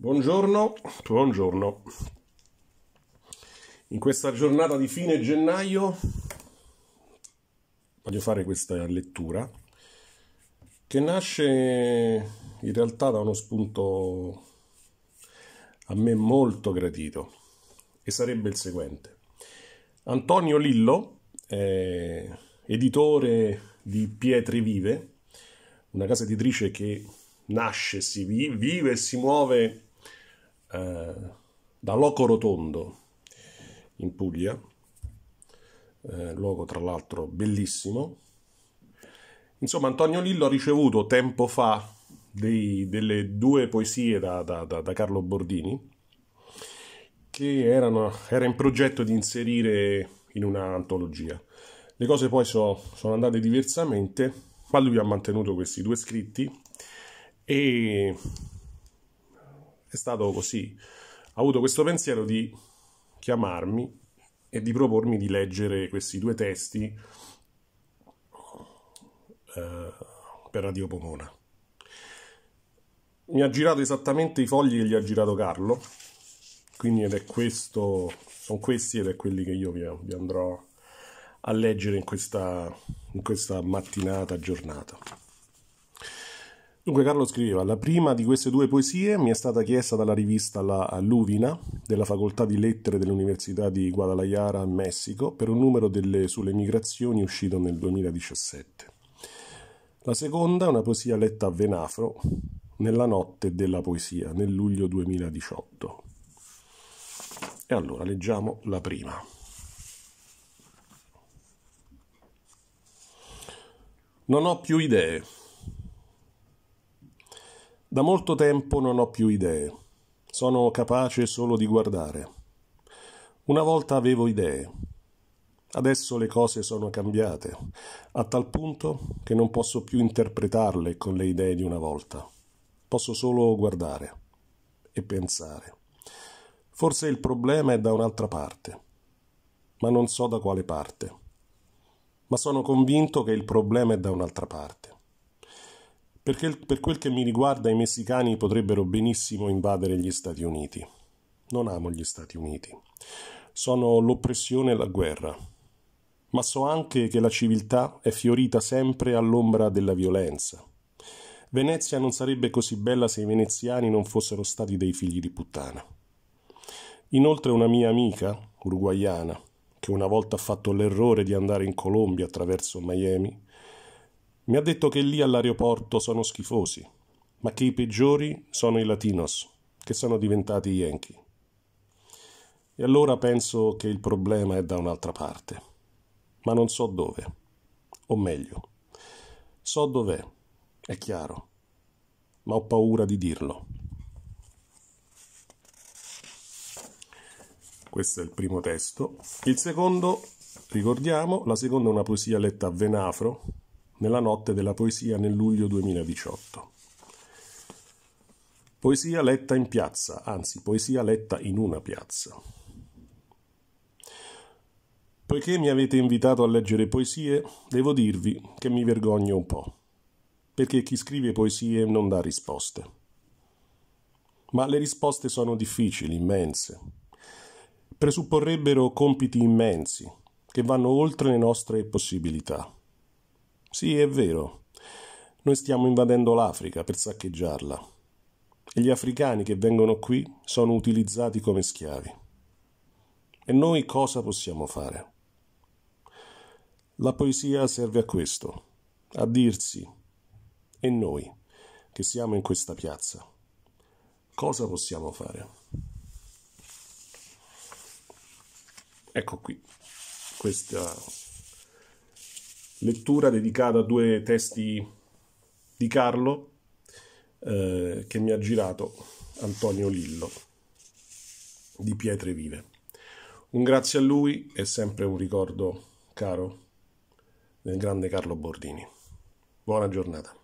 Buongiorno, buongiorno. In questa giornata di fine gennaio voglio fare questa lettura che nasce in realtà da uno spunto a me molto gradito e sarebbe il seguente. Antonio Lillo, eh, editore di Pietre Vive, una casa editrice che nasce, si vive e si muove eh, da Loco Rotondo in Puglia, eh, luogo tra l'altro bellissimo. Insomma, Antonio Lillo ha ricevuto tempo fa dei, delle due poesie da, da, da, da Carlo Bordini, che erano, era in progetto di inserire in un'antologia. Le cose poi so, sono andate diversamente, ma lui ha mantenuto questi due scritti e è stato così. Ha avuto questo pensiero di chiamarmi e di propormi di leggere questi due testi eh, per Radio Pomona. Mi ha girato esattamente i fogli che gli ha girato Carlo, quindi ed è questo, sono questi ed è quelli che io vi, vi andrò a leggere in questa, in questa mattinata giornata. Dunque Carlo scriveva, la prima di queste due poesie mi è stata chiesta dalla rivista La Luvina della Facoltà di Lettere dell'Università di Guadalajara, Messico, per un numero delle, sulle migrazioni uscito nel 2017. La seconda è una poesia letta a Venafro nella notte della poesia, nel luglio 2018. E allora leggiamo la prima. Non ho più idee da molto tempo non ho più idee. Sono capace solo di guardare. Una volta avevo idee. Adesso le cose sono cambiate, a tal punto che non posso più interpretarle con le idee di una volta. Posso solo guardare e pensare. Forse il problema è da un'altra parte, ma non so da quale parte. Ma sono convinto che il problema è da un'altra parte perché per quel che mi riguarda i messicani potrebbero benissimo invadere gli Stati Uniti. Non amo gli Stati Uniti. Sono l'oppressione e la guerra. Ma so anche che la civiltà è fiorita sempre all'ombra della violenza. Venezia non sarebbe così bella se i veneziani non fossero stati dei figli di puttana. Inoltre una mia amica, uruguaiana, che una volta ha fatto l'errore di andare in Colombia attraverso Miami, mi ha detto che lì all'aeroporto sono schifosi, ma che i peggiori sono i latinos, che sono diventati yankee. E allora penso che il problema è da un'altra parte, ma non so dove, o meglio, so dov'è, è chiaro, ma ho paura di dirlo. Questo è il primo testo. Il secondo, ricordiamo, la seconda è una poesia letta a Venafro, nella notte della poesia nel luglio 2018. Poesia letta in piazza, anzi poesia letta in una piazza. Poiché mi avete invitato a leggere poesie, devo dirvi che mi vergogno un po', perché chi scrive poesie non dà risposte. Ma le risposte sono difficili, immense. Presupporrebbero compiti immensi, che vanno oltre le nostre possibilità. Sì, è vero. Noi stiamo invadendo l'Africa per saccheggiarla. E gli africani che vengono qui sono utilizzati come schiavi. E noi cosa possiamo fare? La poesia serve a questo, a dirsi, e noi che siamo in questa piazza, cosa possiamo fare? Ecco qui, questa lettura dedicata a due testi di Carlo eh, che mi ha girato Antonio Lillo di Pietre Vive. Un grazie a lui e sempre un ricordo caro del grande Carlo Bordini. Buona giornata.